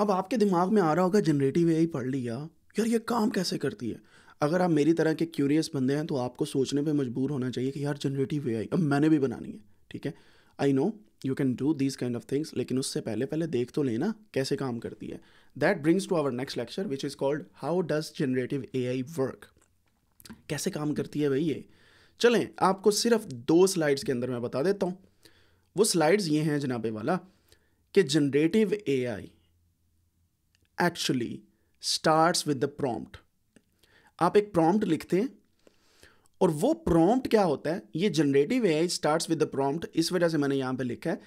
अब आपके दिमाग में आ रहा होगा जनरेटिव ए पढ़ लिया यार ये काम कैसे करती है अगर आप मेरी तरह के क्यूरियस बंदे हैं तो आपको सोचने पे मजबूर होना चाहिए कि यार जनरेटिव ए अब मैंने भी बनानी है ठीक है I know you can do these kind of things लेकिन उससे पहले पहले देख तो लेना कैसे काम करती है that brings to our next lecture which is called how does generative AI work कैसे काम करती है भाई ये चलें आपको सिर्फ दो स्लाइड्स के अंदर मैं बता देता हूँ वो स्लाइड्स ये हैं जनाबे वाला कि generative AI actually start with the prompt आप एक प्रॉम्प्ट लिखते हैं और वो प्रॉम्प्ट क्या होता है ये जनरेटिव है स्टार्ट विद द प्रॉम्प्ट इस वजह से मैंने यहाँ पे लिखा है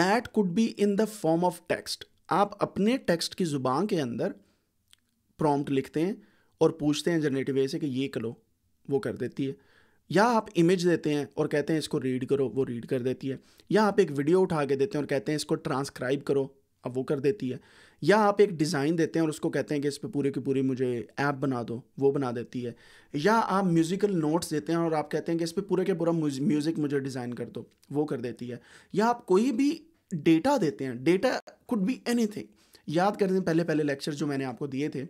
that could be in the form of text आप अपने टेक्स्ट की जुबान के अंदर प्रॉम्प्ट लिखते हैं और पूछते हैं जनरेटिव ए से कि ये करो वो कर देती है या आप इमेज देते हैं और कहते हैं इसको रीड करो वो रीड कर देती है या आप एक वीडियो उठा के देते हैं और कहते हैं इसको ट्रांसक्राइब करो अब वो कर देती है या आप एक डिज़ाइन देते हैं और उसको कहते हैं कि इस पर पूरे की पूरी मुझे ऐप बना दो वो बना देती है या आप म्यूज़िकल नोट्स देते हैं और आप कहते हैं कि इस पर पूरे के पूरा म्यूज़िक मुझे डिज़ाइन कर दो वो कर देती है या आप कोई भी डेटा देते हैं डेटा कुड बी एनी याद कर दें पहले पहले लेक्चर जो मैंने आपको दिए थे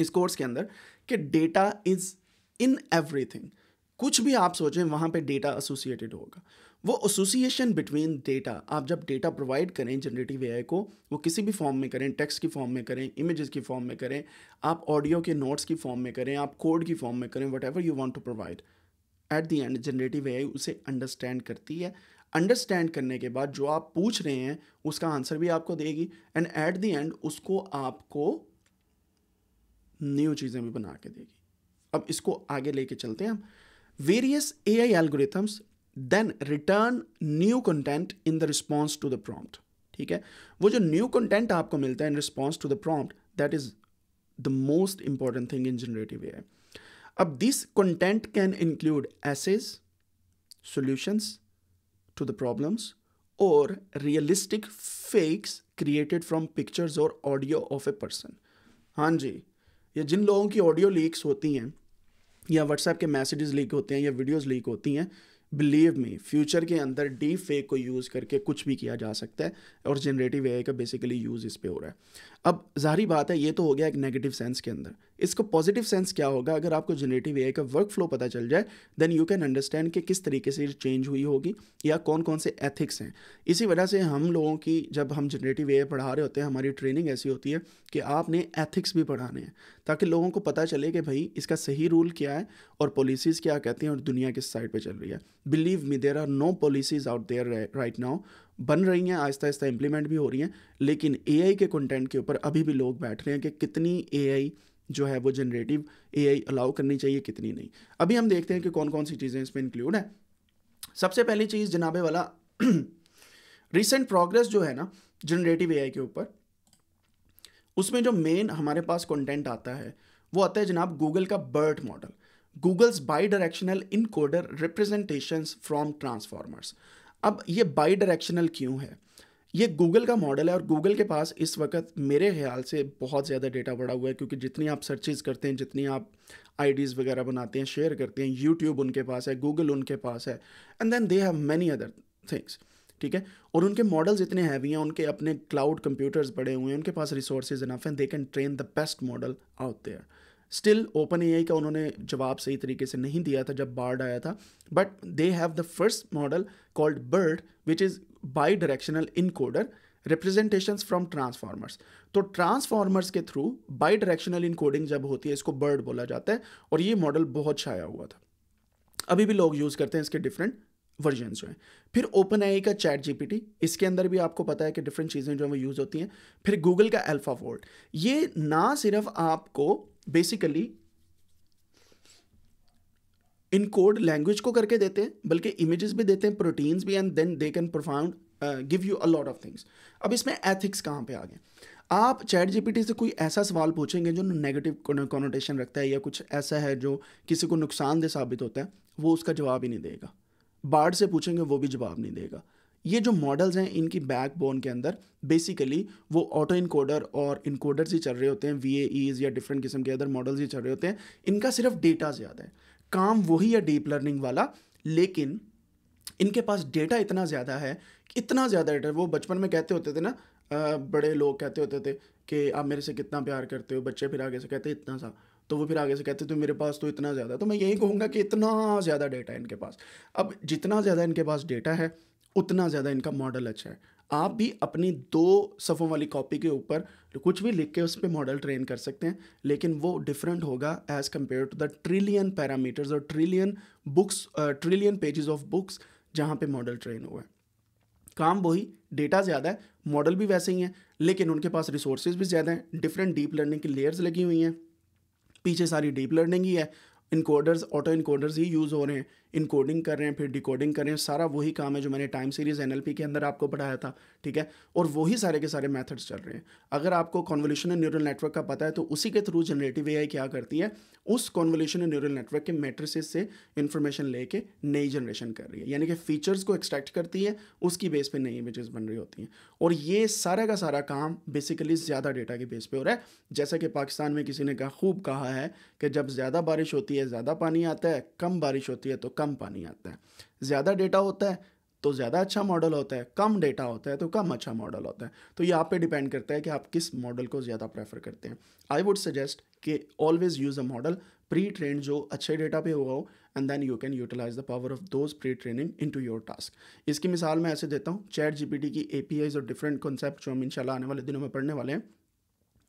इस कोर्स के अंदर कि डेटा इज़ इन एवरीथिंग कुछ भी आप सोचें वहाँ पे डेटा एसोसिएटेड होगा वो एसोसिएशन बिटवीन डेटा आप जब डेटा प्रोवाइड करें जनरेटिव एआई को वो किसी भी फॉर्म में करें टेक्स्ट की फॉर्म में करें इमेजेस की फॉर्म में करें आप ऑडियो के नोट्स की फॉर्म में करें आप कोड की फॉर्म में करें whatever you want to provide at the end generative AI उसे अंडरस्टैंड करती है अंडरस्टैंड करने के बाद जो आप पूछ रहे हैं उसका आंसर भी आपको देगी एंड एट दी एंड उसको आपको न्यू चीज़ें भी बना के देगी अब इसको आगे लेके चलते हैं हम various AI algorithms then return new content in the response to the prompt. ठीक है वो जो new content आपको मिलता है in response to the prompt that is the most important thing in generative AI. अब this content can include essays, solutions to the problems or realistic fakes created from pictures or audio of a person हाँ जी ये जिन लोगों की audio leaks होती हैं या WhatsApp के messages leak होते हैं या वीडियोस लीक होती हैं बिलीव मी फ्यूचर के अंदर डीप फेक को यूज़ करके कुछ भी किया जा सकता है और जनरेटिव ए का बेसिकली यूज़ इस पर हो रहा है अब जाहरी बात है ये तो हो गया एक नेगेटिव सेंस के अंदर इसको पॉजिटिव सेंस क्या होगा अगर आपको जनरेटिव ए का वर्क फ्लो पता चल जाए देन यू कैन अंडरस्टैंड कि किस तरीके से चेंज हुई होगी या कौन कौन से एथिक्स हैं इसी वजह से हम लोगों की जब हम जनरेटिव ए पढ़ा रहे होते हैं हमारी ट्रेनिंग ऐसी होती है कि आपने एथिक्स भी पढ़ाने हैं ताकि लोगों को पता चले कि भाई इसका सही रूल क्या है और पॉलिसीज़ क्या कहती हैं और दुनिया किस साइड पर चल रही है believe me there are no policies out there right now बन रही हैं आहिस्ता आहिस्ता इम्प्लीमेंट भी हो रही हैं लेकिन एआई के कंटेंट के ऊपर अभी भी लोग बैठ रहे हैं कि कितनी एआई जो है वो जनरेटिव ए अलाउ करनी चाहिए कितनी नहीं अभी हम देखते हैं कि कौन कौन सी चीज़ें इसमें इंक्लूड हैं सबसे पहली चीज़ जनाबे वाला रिसेंट प्रोग्रेस जो है ना जनरेटिव ए के ऊपर उसमें जो मेन हमारे पास कंटेंट आता है वो आता है जनाब गूगल का BERT model Google's bidirectional encoder representation from transformers अब ये बाई डायरेक्शनल क्यों है ये गूगल का मॉडल है और गूगल के पास इस वक्त मेरे ख्याल से बहुत ज़्यादा डेटा बढ़ा हुआ है क्योंकि जितनी आप सर्चेज़ करते हैं जितनी आप आईडीज़ वगैरह बनाते हैं शेयर करते हैं यूट्यूब उनके पास है गूगल उनके पास है and then they have many other things ठीक है और उनके मॉडल्स इतने हैवी हैं उनके अपने क्लाउड कंप्यूटर्स बड़े हुए हैं उनके पास रिसोर्सेज इनफ हैं they can train the best model out there still OpenAI का उन्होंने जवाब सही तरीके से नहीं दिया था जब बार्ड आया था but they have the first model called BERT which is bidirectional encoder representation from transformers तो ट्रांसफार्मर्स के थ्रू बाई डायरेक्शनल इनकोडिंग जब होती है इसको बर्ड बोला जाता है और ये मॉडल बहुत छाया हुआ था अभी भी लोग यूज़ करते हैं इसके डिफरेंट वर्जन जो हैं फिर ओपन आई का चैट जी इसके अंदर भी आपको पता है कि डिफरेंट चीज़ें जो हैं वो यूज़ होती हैं फिर गूगल का अल्फा वोल्ट ये ना सिर्फ आपको बेसिकली इन कोड लैंग्वेज को करके देते हैं बल्कि इमेजेस भी देते हैं प्रोटीन्स भी and then they can profound give you a lot of things अब इसमें एथिक्स कहाँ पे आ गए आप चैट जीपीटी से कोई ऐसा सवाल पूछेंगे जो नेगेटिव कॉनोटेशन रखता है या कुछ ऐसा है जो किसी को नुकसानदेह साबित होता है वो उसका जवाब ही नहीं देगा बाढ़ से पूछेंगे वो भी जवाब नहीं देगा ये जो मॉडल्स हैं इनकी बैकबोन के अंदर बेसिकली वो ऑटो इनकोडर और इनकोडर्स ही चल रहे होते हैं वी ए या डिफरेंट किस्म के अदर मॉडल्स ही चल रहे होते हैं इनका सिर्फ डेटा ज़्यादा है काम वही है डीप लर्निंग वाला लेकिन इनके पास डेटा इतना ज़्यादा है इतना ज़्यादा डेटा वो बचपन में कहते होते थे ना बड़े लोग कहते होते थे कि आप मेरे से कितना प्यार करते हो बच्चे फिर आगे से कहते इतना सा तो वो फिर आगे से कहते तो मेरे पास तो इतना ज़्यादा तो मैं यही कहूँगा कि इतना ज़्यादा डेटा है इनके पास अब जितना ज़्यादा इनके पास डेटा है उतना ज़्यादा इनका मॉडल अच्छा है आप भी अपनी दो सफ़ों वाली कॉपी के ऊपर कुछ भी लिख के उस पर मॉडल ट्रेन कर सकते हैं लेकिन वो डिफरेंट होगा as compare to the trillion parameters और trillion books trillion pages of books जहाँ पे मॉडल ट्रेन हुआ है काम वही डेटा ज़्यादा है मॉडल भी वैसे ही हैं लेकिन उनके पास रिसोर्सेज भी ज़्यादा हैं डिफरेंट डीप लर्निंग की लेयर्स लगी हुई हैं पीछे सारी डीप लर्निंग ही है इनकोडर्स ऑटो इनकोडर्स ही यूज़ हो रहे हैं इनकोडिंग कर रहे हैं फिर डिकोडिंग कर रहे हैं सारा वही काम है जो मैंने टाइम सीरीज एन के अंदर आपको पढ़ाया था ठीक है और वही सारे के सारे मेथड्स चल रहे हैं अगर आपको कॉन्वोल्यूशन न्यूरल नेटवर्क का पता है तो उसी के थ्रू जनरेटिव ए क्या करती है उस कॉन्वोल्यूशन न्यूरल नेटवर्क के मेट्रिस से इन्फॉर्मेशन लेके नई जनरेशन कर रही है यानी कि फीचर्स को एक्सट्रैक्ट करती है उसकी बेस पे नई इमेजेस बन रही होती हैं और ये सारा का सारा काम बेसिकली ज़्यादा डेटा के बेस पे हो रहा है जैसा कि पाकिस्तान में किसी ने कहा खूब कहा है कि जब ज़्यादा बारिश होती है ज़्यादा पानी आता है कम बारिश होती है तो कम पानी आता है ज़्यादा डेटा होता है तो ज़्यादा अच्छा मॉडल होता है कम डेटा होता है तो कम अच्छा मॉडल होता है तो ये आप पे डिपेंड करता है कि आप किस मॉडल को ज़्यादा प्रेफर करते हैं आई वुड सजेस्ट कि always use a model pretrained जो अच्छे डेटा पे हुआ हो and then you can utilize the power of those pretraining into your task इसकी मिसाल मैं ऐसे देता हूँ चैट जी की ए और डिफरेंट कॉन्सेप्ट जो हम इनशाला आने वाले दिनों में पढ़ने वाले हैं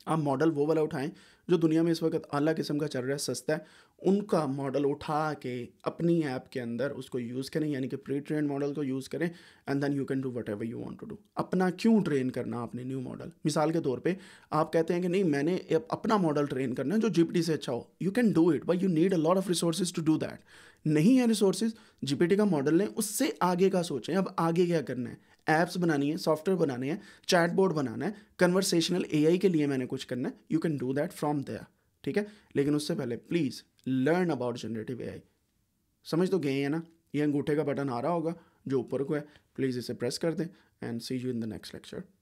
आप मॉडल वो वाला उठाएं जो दुनिया में इस वक्त अला किस्म का चल रहा है सस्ता है उनका मॉडल उठा के अपनी ऐप के अंदर उसको यूज़ करें यानी कि प्री ट्रेन मॉडल को यूज़ करें and then you can do whatever you want to do अपना क्यों ट्रेन करना आपने न्यू मॉडल मिसाल के तौर पे आप कहते हैं कि नहीं मैंने अपना मॉडल ट्रेन करना है जो जीपीटी से अच्छा हो you can do it but you need a lot of resources to do that नहीं है रिसोर्सेज जीपीटी का मॉडल लें उससे आगे का सोचें अब आगे क्या करना है ऐप्स बनानी है सॉफ्टवेयर बनाने हैं चैट बोर्ड बनाना है कन्वर्सेशनल ए के लिए मैंने कुछ करना है you can do that from there ठीक है लेकिन उससे पहले please learn about generative AI समझ तो गए हैं ना ये अंगूठे का बटन आ रहा होगा जो ऊपर को है प्लीज़ इसे प्रेस कर दें and see you in the next lecture